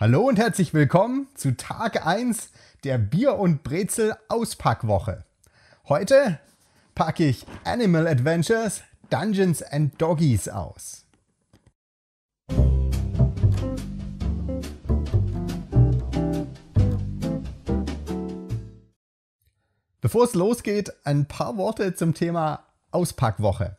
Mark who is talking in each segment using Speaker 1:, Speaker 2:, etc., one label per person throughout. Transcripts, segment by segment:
Speaker 1: Hallo und herzlich willkommen zu Tag 1 der Bier- und Brezel-Auspackwoche. Heute packe ich Animal Adventures Dungeons and Doggies aus. Bevor es losgeht, ein paar Worte zum Thema Auspackwoche.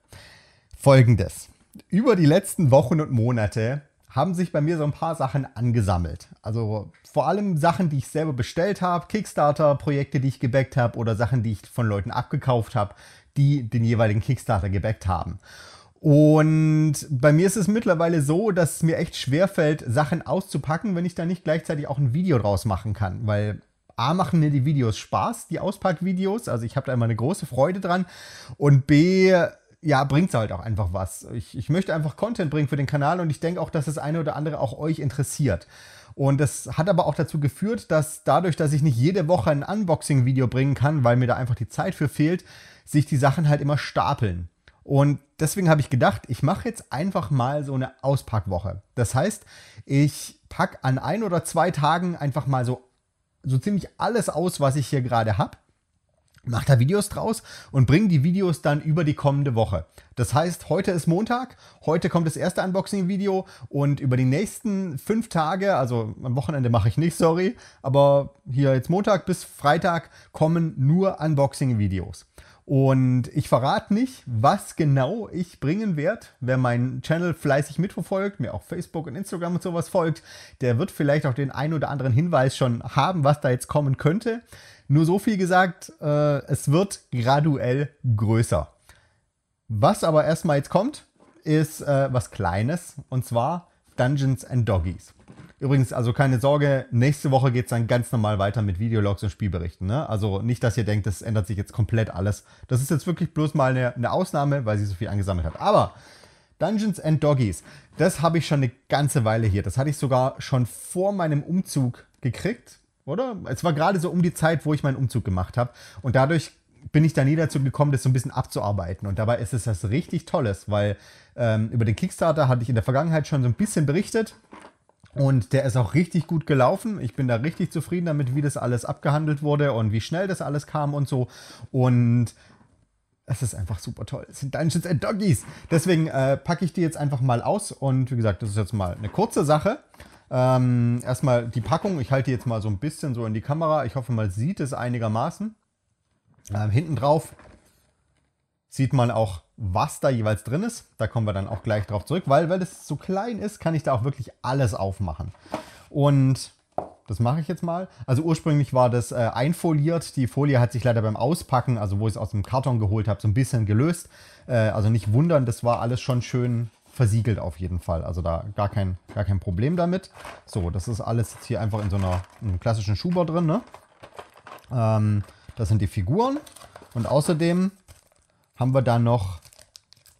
Speaker 1: Folgendes. Über die letzten Wochen und Monate haben sich bei mir so ein paar Sachen angesammelt. Also vor allem Sachen, die ich selber bestellt habe, Kickstarter-Projekte, die ich gebackt habe oder Sachen, die ich von Leuten abgekauft habe, die den jeweiligen Kickstarter gebackt haben. Und bei mir ist es mittlerweile so, dass es mir echt schwerfällt, Sachen auszupacken, wenn ich da nicht gleichzeitig auch ein Video draus machen kann. Weil A, machen mir die Videos Spaß, die Auspackvideos. Also ich habe da immer eine große Freude dran. Und B, ja, bringt es halt auch einfach was. Ich, ich möchte einfach Content bringen für den Kanal und ich denke auch, dass das eine oder andere auch euch interessiert. Und das hat aber auch dazu geführt, dass dadurch, dass ich nicht jede Woche ein Unboxing-Video bringen kann, weil mir da einfach die Zeit für fehlt, sich die Sachen halt immer stapeln. Und deswegen habe ich gedacht, ich mache jetzt einfach mal so eine Auspackwoche. Das heißt, ich packe an ein oder zwei Tagen einfach mal so, so ziemlich alles aus, was ich hier gerade habe Mach da Videos draus und bring die Videos dann über die kommende Woche. Das heißt, heute ist Montag, heute kommt das erste Unboxing-Video und über die nächsten fünf Tage, also am Wochenende mache ich nicht, sorry, aber hier jetzt Montag bis Freitag kommen nur Unboxing-Videos. Und ich verrate nicht, was genau ich bringen werde. Wer meinen Channel fleißig mitverfolgt, mir auch Facebook und Instagram und sowas folgt, der wird vielleicht auch den ein oder anderen Hinweis schon haben, was da jetzt kommen könnte. Nur so viel gesagt, äh, es wird graduell größer. Was aber erstmal jetzt kommt, ist äh, was Kleines und zwar Dungeons and Doggies. Übrigens, also keine Sorge, nächste Woche geht es dann ganz normal weiter mit Videologs und Spielberichten. Ne? Also nicht, dass ihr denkt, das ändert sich jetzt komplett alles. Das ist jetzt wirklich bloß mal eine, eine Ausnahme, weil sie so viel angesammelt hat. Aber Dungeons and Doggies, das habe ich schon eine ganze Weile hier. Das hatte ich sogar schon vor meinem Umzug gekriegt oder? Es war gerade so um die Zeit, wo ich meinen Umzug gemacht habe. Und dadurch bin ich da nie dazu gekommen, das so ein bisschen abzuarbeiten. Und dabei ist es was richtig Tolles, weil ähm, über den Kickstarter hatte ich in der Vergangenheit schon so ein bisschen berichtet. Und der ist auch richtig gut gelaufen. Ich bin da richtig zufrieden damit, wie das alles abgehandelt wurde und wie schnell das alles kam und so. Und es ist einfach super toll. Es sind Dungeons and Doggies. Deswegen äh, packe ich die jetzt einfach mal aus. Und wie gesagt, das ist jetzt mal eine kurze Sache. Ähm, erstmal die Packung. Ich halte die jetzt mal so ein bisschen so in die Kamera. Ich hoffe, man sieht es einigermaßen. Ähm, hinten drauf sieht man auch, was da jeweils drin ist. Da kommen wir dann auch gleich drauf zurück, weil, weil es so klein ist, kann ich da auch wirklich alles aufmachen. Und das mache ich jetzt mal. Also ursprünglich war das äh, einfoliert. Die Folie hat sich leider beim Auspacken, also wo ich es aus dem Karton geholt habe, so ein bisschen gelöst. Äh, also nicht wundern, das war alles schon schön versiegelt auf jeden Fall. Also da gar kein, gar kein Problem damit. So, das ist alles jetzt hier einfach in so einer, einem klassischen Schuber drin. Ne? Ähm, das sind die Figuren. Und außerdem haben wir dann noch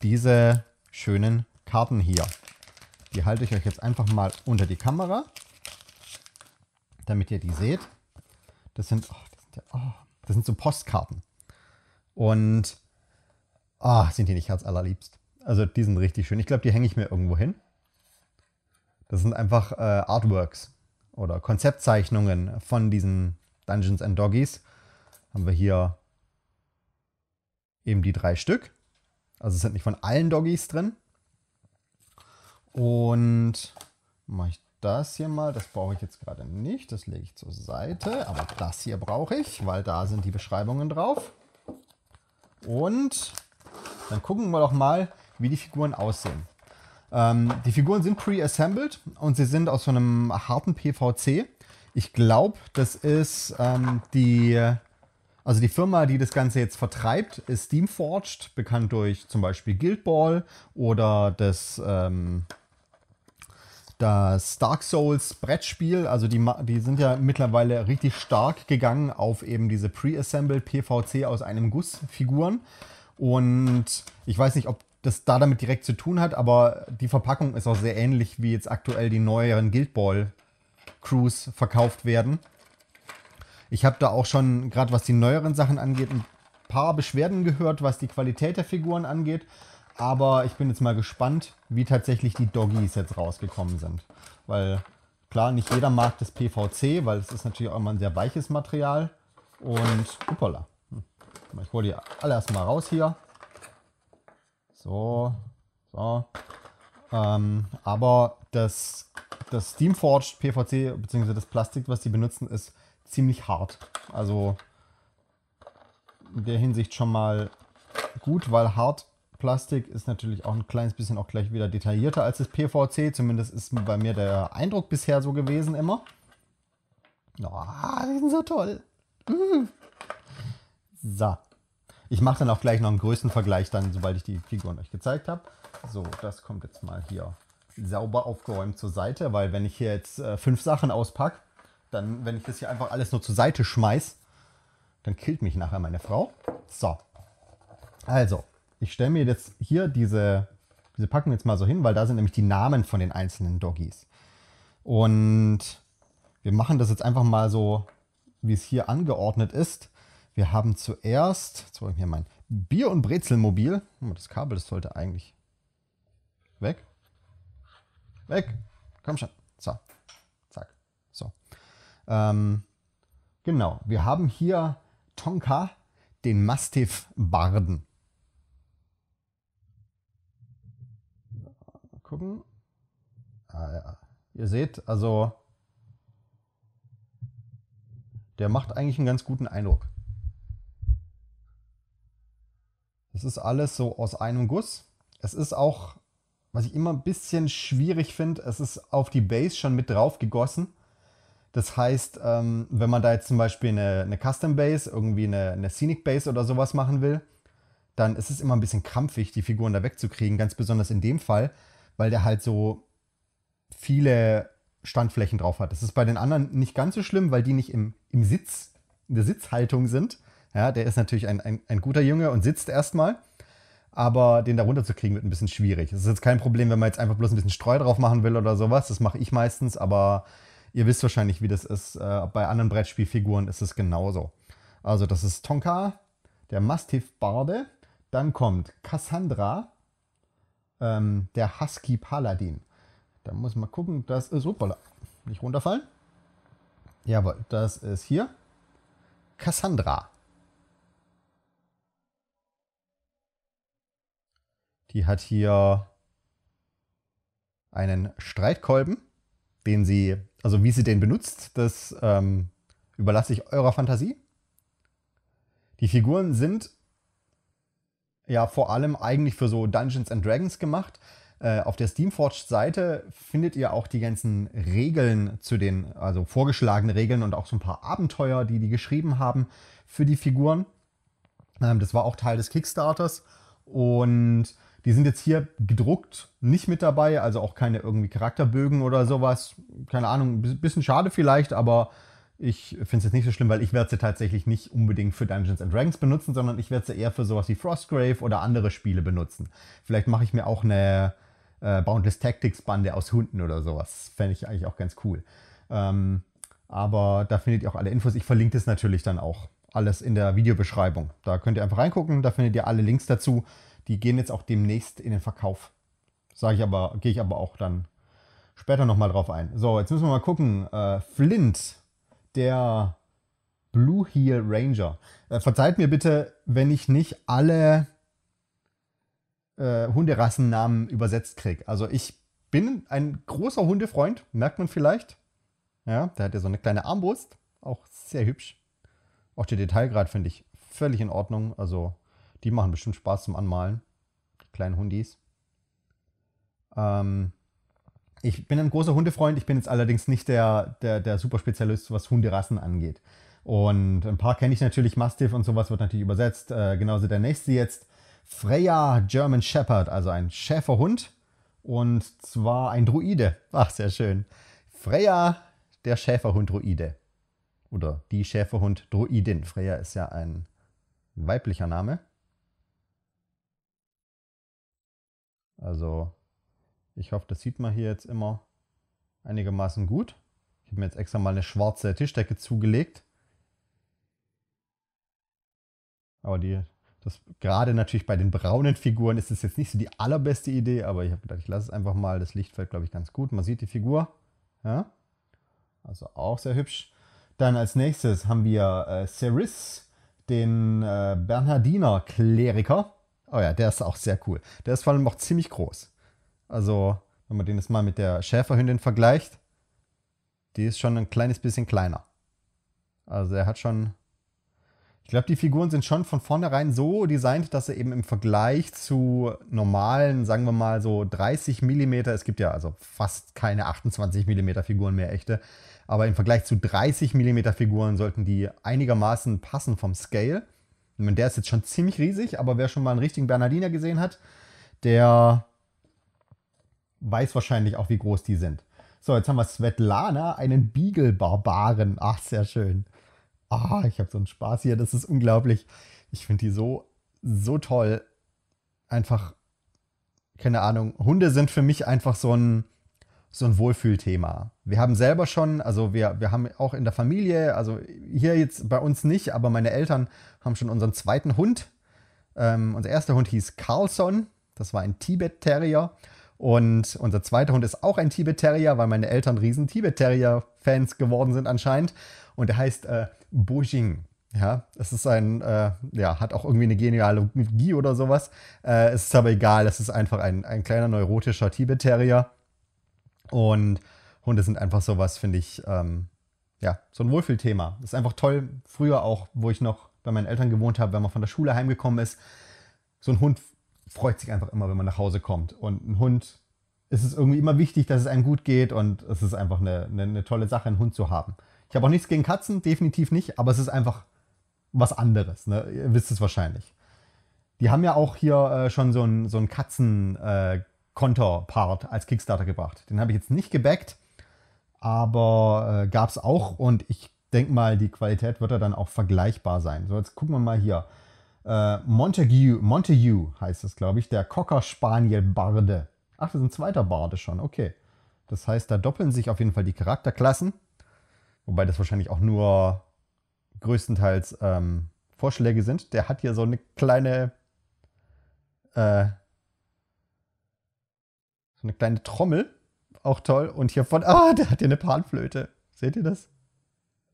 Speaker 1: diese schönen Karten hier. Die halte ich euch jetzt einfach mal unter die Kamera, damit ihr die seht. Das sind, oh, das sind, ja, oh, das sind so Postkarten. Und oh, sind die nicht herzallerliebst. Also die sind richtig schön. Ich glaube, die hänge ich mir irgendwo hin. Das sind einfach äh, Artworks oder Konzeptzeichnungen von diesen Dungeons and Doggies. Haben wir hier eben die drei Stück. Also es sind nicht von allen Doggies drin. Und mache ich das hier mal. Das brauche ich jetzt gerade nicht. Das lege ich zur Seite. Aber das hier brauche ich, weil da sind die Beschreibungen drauf. Und dann gucken wir doch mal, wie die Figuren aussehen. Ähm, die Figuren sind pre-assembled und sie sind aus so einem harten PVC. Ich glaube, das ist ähm, die, also die Firma, die das Ganze jetzt vertreibt, ist Steamforged, bekannt durch zum Beispiel Guild Ball oder das, ähm, das Dark Souls Brettspiel. Also die, die sind ja mittlerweile richtig stark gegangen auf eben diese pre-assembled PVC aus einem Guss Figuren. Und ich weiß nicht, ob das da damit direkt zu tun hat, aber die Verpackung ist auch sehr ähnlich, wie jetzt aktuell die neueren Guild Ball Crews verkauft werden. Ich habe da auch schon, gerade was die neueren Sachen angeht, ein paar Beschwerden gehört, was die Qualität der Figuren angeht. Aber ich bin jetzt mal gespannt, wie tatsächlich die Doggies jetzt rausgekommen sind. Weil klar, nicht jeder mag das PVC, weil es ist natürlich auch immer ein sehr weiches Material. Und, upala. Hm. Ich hole die alle erstmal raus hier. So, so. Ähm, aber das, das Steamforged PVC, beziehungsweise das Plastik, was die benutzen, ist ziemlich hart. Also in der Hinsicht schon mal gut, weil hart Plastik ist natürlich auch ein kleines bisschen auch gleich wieder detaillierter als das PVC. Zumindest ist bei mir der Eindruck bisher so gewesen immer. Oh, die sind so toll. Mm. So. Ich mache dann auch gleich noch einen Größenvergleich, dann, sobald ich die Figuren euch gezeigt habe. So, das kommt jetzt mal hier sauber aufgeräumt zur Seite, weil wenn ich hier jetzt äh, fünf Sachen auspacke, dann, wenn ich das hier einfach alles nur zur Seite schmeiß, dann killt mich nachher meine Frau. So. Also, ich stelle mir jetzt hier diese, diese Packung jetzt mal so hin, weil da sind nämlich die Namen von den einzelnen Doggies. Und wir machen das jetzt einfach mal so, wie es hier angeordnet ist. Wir haben zuerst, jetzt wollte ich mir mein Bier- und Brezelmobil. Hm, das Kabel, das sollte eigentlich weg. Weg. Komm schon. So. Zack. So. Ähm, genau. Wir haben hier Tonka, den Mastiff Barden. Gucken. Ah, ja. Ihr seht, also der macht eigentlich einen ganz guten Eindruck. Das ist alles so aus einem Guss. Es ist auch, was ich immer ein bisschen schwierig finde, es ist auf die Base schon mit drauf gegossen. Das heißt, ähm, wenn man da jetzt zum Beispiel eine, eine Custom Base, irgendwie eine, eine Scenic Base oder sowas machen will, dann ist es immer ein bisschen krampfig, die Figuren da wegzukriegen. Ganz besonders in dem Fall, weil der halt so viele Standflächen drauf hat. Das ist bei den anderen nicht ganz so schlimm, weil die nicht im, im Sitz, in der Sitzhaltung sind, ja, der ist natürlich ein, ein, ein guter Junge und sitzt erstmal. Aber den da runterzukriegen wird ein bisschen schwierig. Es ist jetzt kein Problem, wenn man jetzt einfach bloß ein bisschen Streu drauf machen will oder sowas. Das mache ich meistens, aber ihr wisst wahrscheinlich, wie das ist. Äh, bei anderen Brettspielfiguren ist es genauso. Also, das ist Tonka, der Mastiff-Barde. Dann kommt Cassandra, ähm, der Husky-Paladin. Da muss man gucken, das ist, hoppala, nicht runterfallen. Jawohl, das ist hier. Cassandra. Die hat hier einen Streitkolben, den sie, also wie sie den benutzt, das ähm, überlasse ich eurer Fantasie. Die Figuren sind ja vor allem eigentlich für so Dungeons and Dragons gemacht. Äh, auf der Steamforged-Seite findet ihr auch die ganzen Regeln zu den, also vorgeschlagenen Regeln und auch so ein paar Abenteuer, die die geschrieben haben für die Figuren. Ähm, das war auch Teil des Kickstarters und die sind jetzt hier gedruckt nicht mit dabei, also auch keine irgendwie Charakterbögen oder sowas. Keine Ahnung, ein bisschen schade vielleicht, aber ich finde es jetzt nicht so schlimm, weil ich werde sie tatsächlich nicht unbedingt für Dungeons and Dragons benutzen, sondern ich werde sie eher für sowas wie Frostgrave oder andere Spiele benutzen. Vielleicht mache ich mir auch eine äh, Boundless Tactics Bande aus Hunden oder sowas. Fände ich eigentlich auch ganz cool. Ähm, aber da findet ihr auch alle Infos. Ich verlinke das natürlich dann auch alles in der Videobeschreibung. Da könnt ihr einfach reingucken, da findet ihr alle Links dazu. Die gehen jetzt auch demnächst in den Verkauf. Sage ich aber, gehe ich aber auch dann später nochmal drauf ein. So, jetzt müssen wir mal gucken. Äh, Flint, der Blue Heel Ranger. Äh, verzeiht mir bitte, wenn ich nicht alle äh, Hunderassennamen übersetzt kriege. Also ich bin ein großer Hundefreund, merkt man vielleicht. Ja, der hat ja so eine kleine Armbrust, auch sehr hübsch. Auch der Detailgrad finde ich völlig in Ordnung. Also die machen bestimmt Spaß zum Anmalen. Die kleinen Hundis. Ähm, ich bin ein großer Hundefreund. Ich bin jetzt allerdings nicht der, der, der Superspezialist, was Hunderassen angeht. Und ein paar kenne ich natürlich. Mastiff und sowas wird natürlich übersetzt. Äh, genauso der nächste jetzt. Freya German Shepherd, also ein Schäferhund. Und zwar ein Druide. Ach, sehr schön. Freya, der Schäferhund-Druide. Oder die Schäferhund-Druidin. Freya ist ja ein weiblicher Name. Also ich hoffe, das sieht man hier jetzt immer einigermaßen gut. Ich habe mir jetzt extra mal eine schwarze Tischdecke zugelegt. Aber die, das, gerade natürlich bei den braunen Figuren ist es jetzt nicht so die allerbeste Idee, aber ich habe gedacht, ich lasse es einfach mal. Das Licht fällt, glaube ich, ganz gut. Man sieht die Figur. Ja? Also auch sehr hübsch. Dann als nächstes haben wir äh, Ceris, den äh, Bernhardiner Kleriker. Oh ja, der ist auch sehr cool. Der ist vor allem auch ziemlich groß. Also, wenn man den jetzt mal mit der Schäferhündin vergleicht, die ist schon ein kleines bisschen kleiner. Also er hat schon. Ich glaube, die Figuren sind schon von vornherein so designt, dass er eben im Vergleich zu normalen, sagen wir mal so 30 mm, es gibt ja also fast keine 28 mm Figuren mehr echte, aber im Vergleich zu 30 mm Figuren sollten die einigermaßen passen vom Scale. Der ist jetzt schon ziemlich riesig, aber wer schon mal einen richtigen Bernardiner gesehen hat, der weiß wahrscheinlich auch, wie groß die sind. So, jetzt haben wir Svetlana, einen Beagle-Barbaren. Ach, sehr schön. Ah, ich habe so einen Spaß hier. Das ist unglaublich. Ich finde die so, so toll. Einfach, keine Ahnung. Hunde sind für mich einfach so ein, so ein Wohlfühlthema. Wir haben selber schon, also wir, wir haben auch in der Familie, also hier jetzt bei uns nicht, aber meine Eltern haben schon unseren zweiten Hund. Ähm, unser erster Hund hieß Carlson, das war ein Tibet-Terrier. Und unser zweiter Hund ist auch ein Tibet-Terrier, weil meine Eltern riesen Tibet-Terrier-Fans geworden sind anscheinend. Und der heißt äh, Bojing. Ja, das ist ein, äh, ja, hat auch irgendwie eine Genealogie oder sowas. Äh, es ist aber egal, das ist einfach ein, ein kleiner neurotischer Tibet-Terrier und Hunde sind einfach sowas, finde ich, ähm, ja, so ein Wohlfühlthema. Das ist einfach toll. Früher auch, wo ich noch bei meinen Eltern gewohnt habe, wenn man von der Schule heimgekommen ist, so ein Hund freut sich einfach immer, wenn man nach Hause kommt. Und ein Hund ist es irgendwie immer wichtig, dass es einem gut geht und es ist einfach eine, eine, eine tolle Sache, einen Hund zu haben. Ich habe auch nichts gegen Katzen, definitiv nicht, aber es ist einfach was anderes. Ne? Ihr wisst es wahrscheinlich. Die haben ja auch hier äh, schon so ein, so ein Katzen, äh, Konterpart als Kickstarter gebracht. Den habe ich jetzt nicht gebackt, aber äh, gab es auch und ich denke mal, die Qualität wird da dann auch vergleichbar sein. So, jetzt gucken wir mal hier. Äh, Montague, Montague heißt das, glaube ich, der Cocker Spaniel Barde. Ach, das ist ein zweiter Barde schon, okay. Das heißt, da doppeln sich auf jeden Fall die Charakterklassen, wobei das wahrscheinlich auch nur größtenteils ähm, Vorschläge sind. Der hat hier so eine kleine äh, so eine kleine Trommel. Auch toll. Und hier von. Ah, der hat hier eine Panflöte. Seht ihr das?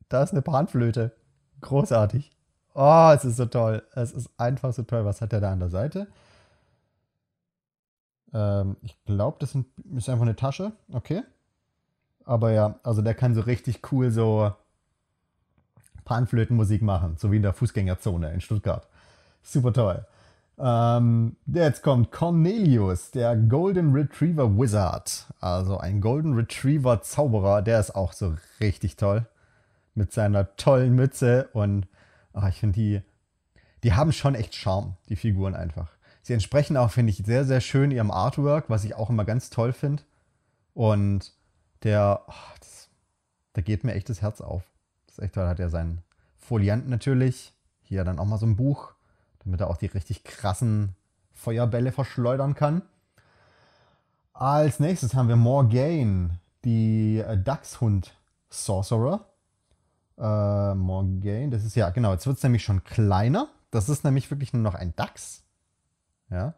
Speaker 1: Da ist eine Panflöte. Großartig. Oh, es ist so toll. Es ist einfach so toll. Was hat der da an der Seite? Ähm, ich glaube, das ist einfach eine Tasche. Okay. Aber ja, also der kann so richtig cool so Panflötenmusik machen, so wie in der Fußgängerzone in Stuttgart. Super toll. Ähm, jetzt kommt Cornelius, der Golden Retriever Wizard. Also ein Golden Retriever Zauberer. Der ist auch so richtig toll. Mit seiner tollen Mütze. Und ach, ich finde, die, die haben schon echt Charme, die Figuren einfach. Sie entsprechen auch, finde ich, sehr, sehr schön ihrem Artwork, was ich auch immer ganz toll finde. Und der, ach, das, da geht mir echt das Herz auf. Das ist echt toll. Hat er ja seinen Foliant natürlich. Hier dann auch mal so ein Buch damit er auch die richtig krassen Feuerbälle verschleudern kann. Als nächstes haben wir Morgaine, die äh, Dachshund-Sorcerer. Äh, Morgaine, das ist ja, genau, jetzt wird es nämlich schon kleiner. Das ist nämlich wirklich nur noch ein Dachs. Ja.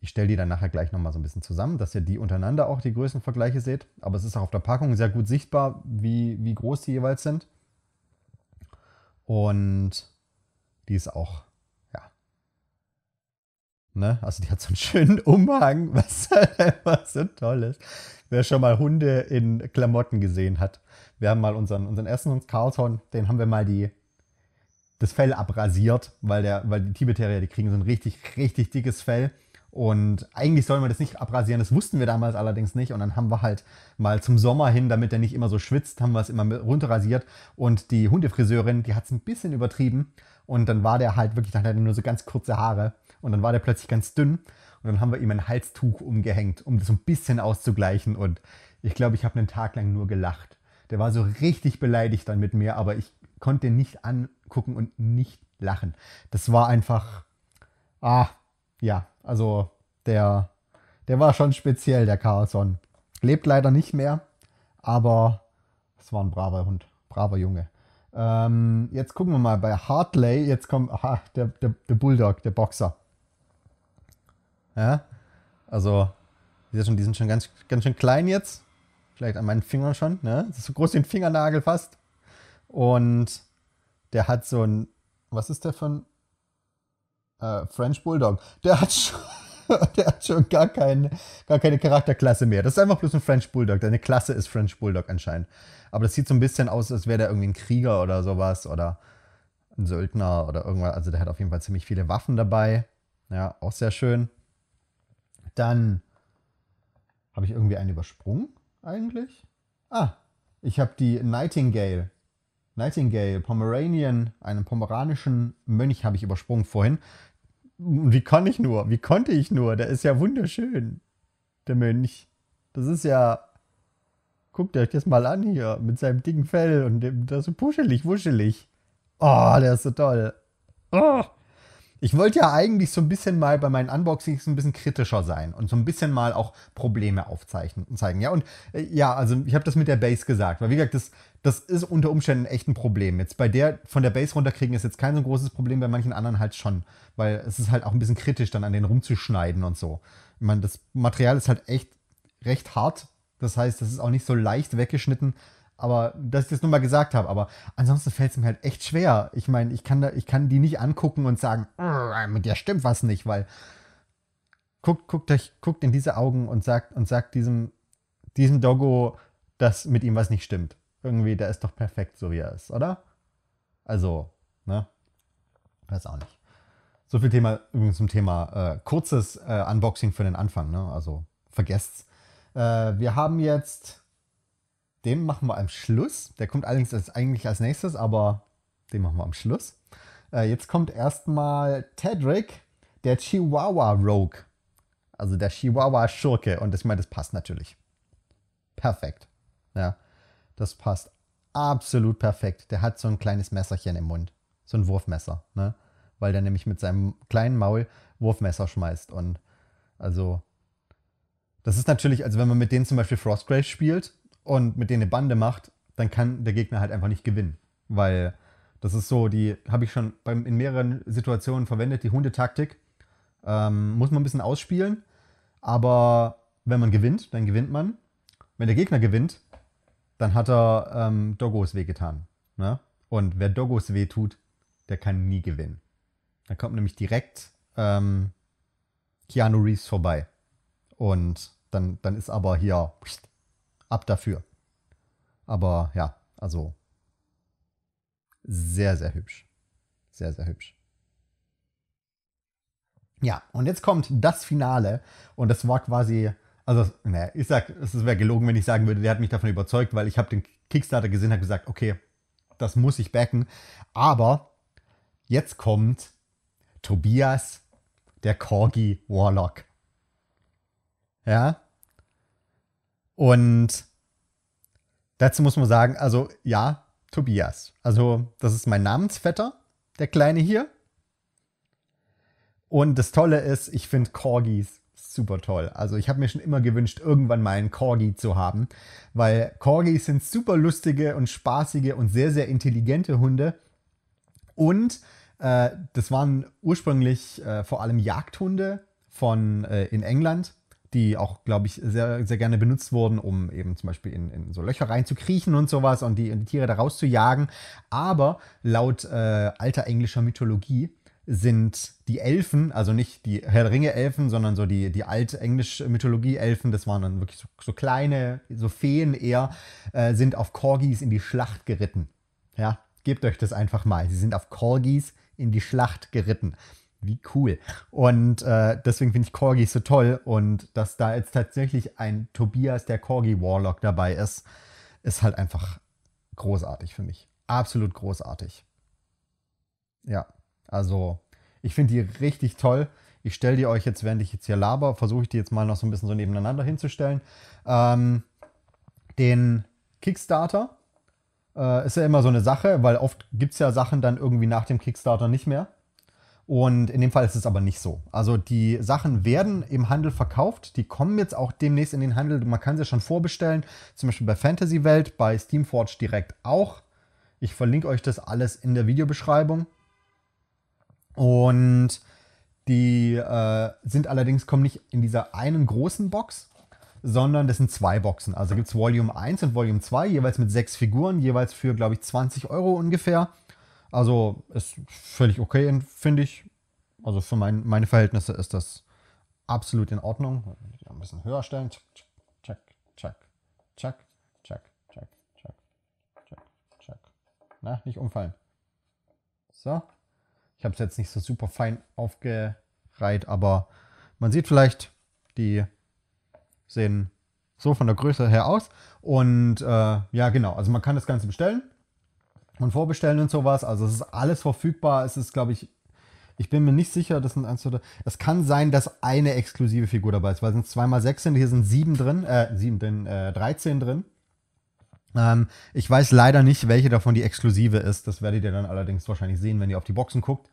Speaker 1: Ich stelle die dann nachher gleich nochmal so ein bisschen zusammen, dass ihr die untereinander auch die Größenvergleiche seht. Aber es ist auch auf der Packung sehr gut sichtbar, wie, wie groß die jeweils sind. Und die ist auch Ne? Also die hat so einen schönen Umhang, was immer so toll ist. Wer schon mal Hunde in Klamotten gesehen hat. Wir haben mal unseren, unseren ersten uns Carlton, den haben wir mal die, das Fell abrasiert, weil, der, weil die Tibeterier, die kriegen so ein richtig, richtig dickes Fell. Und eigentlich sollen wir das nicht abrasieren, das wussten wir damals allerdings nicht. Und dann haben wir halt mal zum Sommer hin, damit er nicht immer so schwitzt, haben wir es immer runterrasiert. Und die Hundefriseurin, die hat es ein bisschen übertrieben und dann war der halt wirklich, dann hatte er nur so ganz kurze Haare. Und dann war der plötzlich ganz dünn. Und dann haben wir ihm ein Halstuch umgehängt, um das so ein bisschen auszugleichen. Und ich glaube, ich habe einen Tag lang nur gelacht. Der war so richtig beleidigt dann mit mir, aber ich konnte ihn nicht angucken und nicht lachen. Das war einfach, ah, ja, also der, der war schon speziell, der Carlson. Lebt leider nicht mehr, aber es war ein braver Hund, braver Junge. Ähm, jetzt gucken wir mal bei Hartley. Jetzt kommt aha, der, der, der Bulldog, der Boxer. Ja, also, die sind schon ganz, ganz schön klein jetzt. Vielleicht an meinen Fingern schon. Ne? Das ist so groß wie ein Fingernagel fast. Und der hat so ein, was ist der von äh, French Bulldog? Der hat schon. der hat schon gar, kein, gar keine Charakterklasse mehr. Das ist einfach bloß ein French Bulldog. Deine Klasse ist French Bulldog anscheinend. Aber das sieht so ein bisschen aus, als wäre der irgendwie ein Krieger oder sowas oder ein Söldner oder irgendwas. Also der hat auf jeden Fall ziemlich viele Waffen dabei. Ja, auch sehr schön. Dann habe ich irgendwie einen übersprungen eigentlich? Ah, ich habe die Nightingale. Nightingale, Pomeranian, einen pomeranischen Mönch habe ich übersprungen vorhin. Wie kann ich nur? Wie konnte ich nur? Der ist ja wunderschön, der Mönch. Das ist ja. Guckt euch das mal an hier mit seinem dicken Fell und dem, das so puschelig, wuschelig. Oh, der ist so toll. Oh. Ich wollte ja eigentlich so ein bisschen mal bei meinen Unboxings ein bisschen kritischer sein und so ein bisschen mal auch Probleme aufzeichnen zeigen. Ja, und äh, ja, also ich habe das mit der Base gesagt, weil wie gesagt, das, das ist unter Umständen echt ein Problem. Jetzt bei der von der Base runterkriegen ist jetzt kein so großes Problem, bei manchen anderen halt schon, weil es ist halt auch ein bisschen kritisch, dann an den rumzuschneiden und so. Ich meine, das Material ist halt echt recht hart. Das heißt, das ist auch nicht so leicht weggeschnitten aber dass ich das nur mal gesagt habe. Aber ansonsten fällt es mir halt echt schwer. Ich meine, ich kann, da, ich kann die nicht angucken und sagen, äh, mit der stimmt was nicht, weil guckt, guckt, euch, guckt in diese Augen und sagt, und sagt diesem, diesem Doggo, dass mit ihm was nicht stimmt. Irgendwie, der ist doch perfekt, so wie er ist, oder? Also, ne? Weiß auch nicht. So viel Thema übrigens zum Thema äh, kurzes äh, Unboxing für den Anfang, ne? Also vergesst's. Äh, wir haben jetzt den machen wir am Schluss. Der kommt allerdings als, eigentlich als nächstes, aber den machen wir am Schluss. Äh, jetzt kommt erstmal Tedrick, der Chihuahua Rogue. Also der Chihuahua Schurke. Und ich meine, das passt natürlich. Perfekt. Ja, das passt absolut perfekt. Der hat so ein kleines Messerchen im Mund. So ein Wurfmesser. Ne? Weil der nämlich mit seinem kleinen Maul Wurfmesser schmeißt. Und also, das ist natürlich, also wenn man mit denen zum Beispiel Frostgrave spielt, und mit denen eine Bande macht, dann kann der Gegner halt einfach nicht gewinnen. Weil das ist so, die habe ich schon beim, in mehreren Situationen verwendet, die Hundetaktik. Ähm, muss man ein bisschen ausspielen, aber wenn man gewinnt, dann gewinnt man. Wenn der Gegner gewinnt, dann hat er ähm, Doggos wehgetan. Ne? Und wer Doggos wehtut, der kann nie gewinnen. Dann kommt nämlich direkt ähm, Keanu Reeves vorbei. Und dann, dann ist aber hier pst, ab dafür. Aber ja, also sehr, sehr hübsch. Sehr, sehr hübsch. Ja, und jetzt kommt das Finale und das war quasi, also naja, ne, ich sag, es wäre gelogen, wenn ich sagen würde, der hat mich davon überzeugt, weil ich habe den Kickstarter gesehen, habe gesagt, okay, das muss ich backen. Aber jetzt kommt Tobias, der Corgi Warlock. Ja, und dazu muss man sagen, also ja, Tobias. Also das ist mein Namensvetter, der Kleine hier. Und das Tolle ist, ich finde Corgis super toll. Also ich habe mir schon immer gewünscht, irgendwann mal einen Corgi zu haben, weil Corgis sind super lustige und spaßige und sehr, sehr intelligente Hunde. Und äh, das waren ursprünglich äh, vor allem Jagdhunde von, äh, in England die auch, glaube ich, sehr, sehr gerne benutzt wurden, um eben zum Beispiel in, in so Löcher reinzukriechen und sowas und die, die Tiere da rauszujagen. Aber laut äh, alter englischer Mythologie sind die Elfen, also nicht die Herr der Ringe Elfen, sondern so die, die alte englische Mythologie Elfen, das waren dann wirklich so, so kleine, so Feen eher, äh, sind auf Corgis in die Schlacht geritten. Ja, gebt euch das einfach mal. Sie sind auf Corgis in die Schlacht geritten wie cool. Und äh, deswegen finde ich Corgi so toll und dass da jetzt tatsächlich ein Tobias, der Corgi Warlock dabei ist, ist halt einfach großartig für mich. Absolut großartig. Ja, also ich finde die richtig toll. Ich stelle die euch jetzt, während ich jetzt hier laber, versuche ich die jetzt mal noch so ein bisschen so nebeneinander hinzustellen. Ähm, den Kickstarter äh, ist ja immer so eine Sache, weil oft gibt es ja Sachen dann irgendwie nach dem Kickstarter nicht mehr. Und in dem Fall ist es aber nicht so. Also die Sachen werden im Handel verkauft, die kommen jetzt auch demnächst in den Handel. Man kann sie schon vorbestellen, zum Beispiel bei Fantasy Welt, bei Steamforge direkt auch. Ich verlinke euch das alles in der Videobeschreibung. Und die äh, sind allerdings, kommen nicht in dieser einen großen Box, sondern das sind zwei Boxen. Also gibt es Volume 1 und Volume 2, jeweils mit sechs Figuren, jeweils für, glaube ich, 20 Euro ungefähr. Also ist völlig okay, finde ich. Also für mein, meine Verhältnisse ist das absolut in Ordnung. Ein bisschen höher stellen. Check, check, check, check, check, check, check, check. Na, nicht umfallen. So. Ich habe es jetzt nicht so super fein aufgereiht, aber man sieht vielleicht, die sehen so von der Größe her aus. Und äh, ja, genau. Also man kann das Ganze bestellen und vorbestellen und sowas. Also es ist alles verfügbar. Es ist, glaube ich, ich bin mir nicht sicher, dass sind eins oder. Es kann sein, dass eine exklusive Figur dabei ist, weil es sind zweimal sechs sind, hier sind sieben drin, äh, sieben drin, äh, 13 drin. Ähm, ich weiß leider nicht, welche davon die exklusive ist. Das werdet ihr dann allerdings wahrscheinlich sehen, wenn ihr auf die Boxen guckt.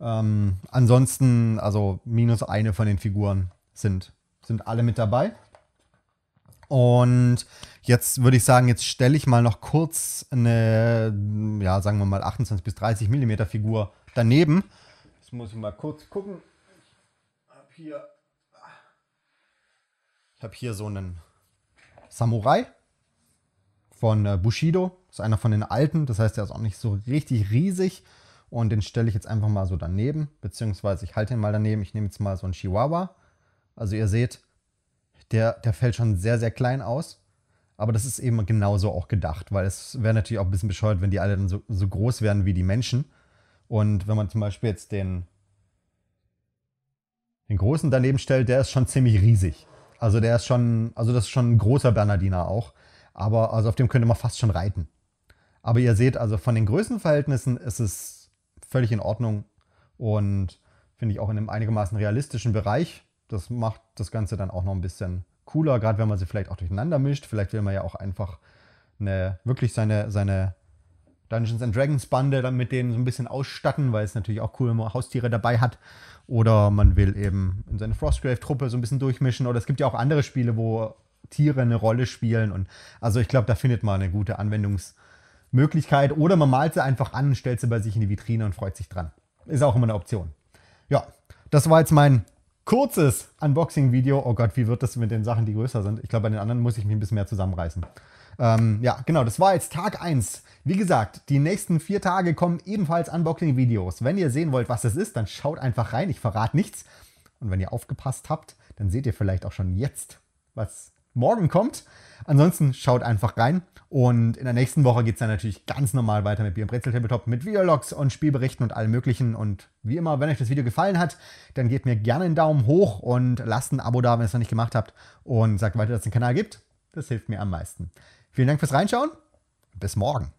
Speaker 1: Ähm, ansonsten, also minus eine von den Figuren sind, sind alle mit dabei. Und jetzt würde ich sagen, jetzt stelle ich mal noch kurz eine, ja, sagen wir mal 28 bis 30 Millimeter Figur daneben. Jetzt muss ich mal kurz gucken. Ich habe hier, hab hier so einen Samurai von äh, Bushido. Das ist einer von den alten, das heißt, der ist auch nicht so richtig riesig. Und den stelle ich jetzt einfach mal so daneben, beziehungsweise ich halte ihn mal daneben. Ich nehme jetzt mal so einen Chihuahua. Also ihr seht, der, der fällt schon sehr, sehr klein aus. Aber das ist eben genauso auch gedacht, weil es wäre natürlich auch ein bisschen bescheuert, wenn die alle dann so, so groß wären wie die Menschen. Und wenn man zum Beispiel jetzt den, den großen daneben stellt, der ist schon ziemlich riesig. Also der ist schon, also das ist schon ein großer Bernardiner auch. Aber also auf dem könnte man fast schon reiten. Aber ihr seht, also von den Größenverhältnissen ist es völlig in Ordnung und finde ich auch in einem einigermaßen realistischen Bereich das macht das Ganze dann auch noch ein bisschen cooler, gerade wenn man sie vielleicht auch durcheinander mischt. Vielleicht will man ja auch einfach eine, wirklich seine, seine Dungeons and Dragons Bande dann mit denen so ein bisschen ausstatten, weil es natürlich auch cool, wenn man Haustiere dabei hat. Oder man will eben in seine Frostgrave-Truppe so ein bisschen durchmischen. Oder es gibt ja auch andere Spiele, wo Tiere eine Rolle spielen. Und also ich glaube, da findet man eine gute Anwendungsmöglichkeit. Oder man malt sie einfach an, stellt sie bei sich in die Vitrine und freut sich dran. Ist auch immer eine Option. Ja, das war jetzt mein kurzes Unboxing-Video. Oh Gott, wie wird das mit den Sachen, die größer sind? Ich glaube, bei den anderen muss ich mich ein bisschen mehr zusammenreißen. Ähm, ja, genau, das war jetzt Tag 1. Wie gesagt, die nächsten vier Tage kommen ebenfalls Unboxing-Videos. Wenn ihr sehen wollt, was das ist, dann schaut einfach rein. Ich verrate nichts. Und wenn ihr aufgepasst habt, dann seht ihr vielleicht auch schon jetzt, was morgen kommt. Ansonsten schaut einfach rein. Und in der nächsten Woche geht es dann natürlich ganz normal weiter mit Bier- und Brezel-Tabletop, mit Videologs und Spielberichten und allem Möglichen. Und wie immer, wenn euch das Video gefallen hat, dann gebt mir gerne einen Daumen hoch und lasst ein Abo da, wenn ihr es noch nicht gemacht habt. Und sagt weiter, dass es einen Kanal gibt. Das hilft mir am meisten. Vielen Dank fürs Reinschauen. Bis morgen.